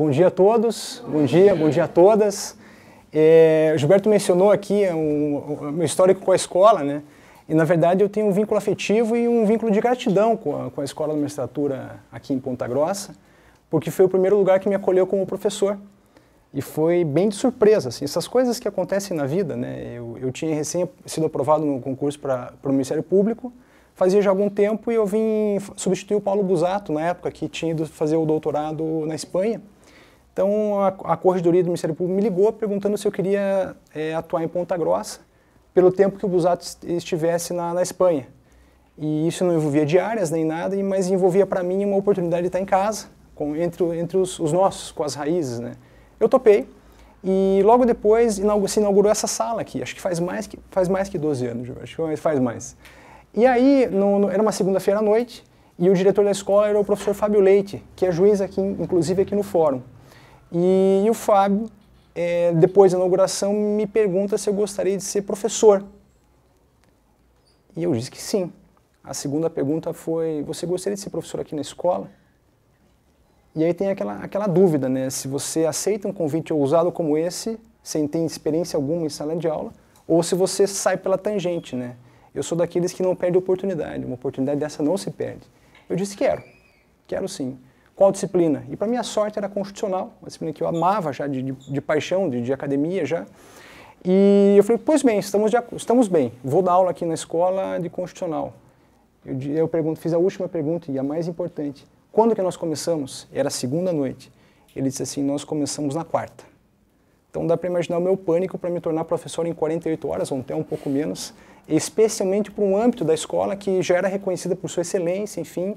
Bom dia a todos, bom dia, bom dia a todas. É, o Gilberto mencionou aqui o meu histórico com a escola, né? E, na verdade, eu tenho um vínculo afetivo e um vínculo de gratidão com a, com a Escola da Magistratura aqui em Ponta Grossa, porque foi o primeiro lugar que me acolheu como professor. E foi bem de surpresa, assim, essas coisas que acontecem na vida, né? Eu, eu tinha recém sido aprovado no concurso para o Ministério Público, fazia já algum tempo e eu vim substituir o Paulo Busato, na época, que tinha ido fazer o doutorado na Espanha. Então, a, a do Ministério Público me ligou perguntando se eu queria é, atuar em Ponta Grossa pelo tempo que o Busato estivesse na, na Espanha. E isso não envolvia diárias nem nada, mas envolvia para mim uma oportunidade de estar em casa, com, entre, entre os, os, nossos, com as raízes. Né? Eu topei e logo depois inaugurou, se inaugurou essa sala aqui. Acho que faz mais que, faz mais que 12 anos, acho que faz mais. E aí, no, no, era uma segunda-feira à noite e o diretor da escola era o professor Fábio Leite, que é juiz aqui, inclusive aqui no fórum. E, o Fábio, é, depois da inauguração, me pergunta se eu gostaria de ser professor. E eu disse que sim. A segunda pergunta foi: Você gostaria de ser professor aqui na escola? E aí tem aquela, aquela dúvida, né? Se você aceita um convite ousado como esse, sem ter experiência alguma em sala de aula, ou se você sai pela tangente, né? Eu sou daqueles que não perde oportunidade, uma oportunidade dessa não se perde. Eu disse: Quero, quero sim. Qual disciplina. E para minha sorte era constitucional, uma disciplina que eu amava já, de, de, de paixão, de, de, academia já. E eu falei, pois bem, estamos, estamos bem, vou dar aula aqui na escola de constitucional. Eu, eu pergunto, fiz a última pergunta e a mais importante. Quando que nós começamos? Era segunda noite. Ele disse assim, nós começamos na quarta. Então dá para imaginar o meu pânico para me tornar professor em 48 horas, ou até um pouco menos, especialmente para um âmbito da escola que já era reconhecida por sua excelência, enfim,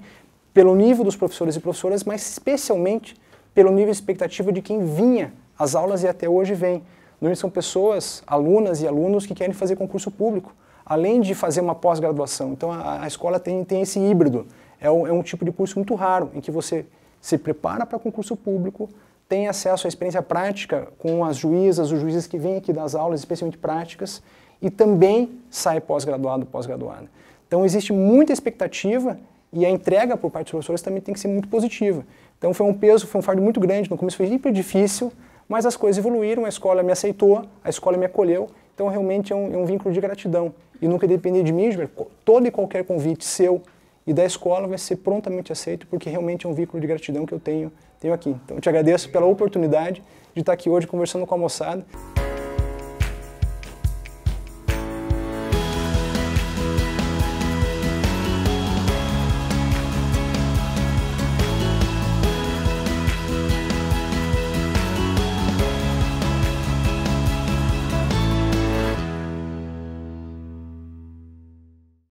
pelo nível dos professores e professoras, mas especialmente pelo nível expectativa de quem vinha às aulas e até hoje vem. Normalmente são pessoas, alunas e alunos que querem fazer concurso público, além de fazer uma pós-graduação. Então a, a, escola tem, tem esse híbrido. É um, é um tipo de curso muito raro, em que você se prepara para concurso público, tem acesso à experiência prática com as juízas, os juízes que vêm aqui das aulas, especialmente práticas, e também sai pós-graduado, pós-graduada. Então existe muita expectativa e a entrega por parte dos professores também tem que ser muito positiva. Então foi um peso, foi um fardo muito grande. No começo foi hiper difícil, mas as coisas evoluíram, a escola me aceitou, a escola me acolheu. Então realmente é um, é um vínculo de gratidão. E nunca depender de mim, todo e qualquer convite seu e da escola vai ser prontamente aceito, porque realmente é um vínculo de gratidão que eu tenho, tenho aqui. Então eu te agradeço pela oportunidade de estar aqui hoje conversando com a moçada.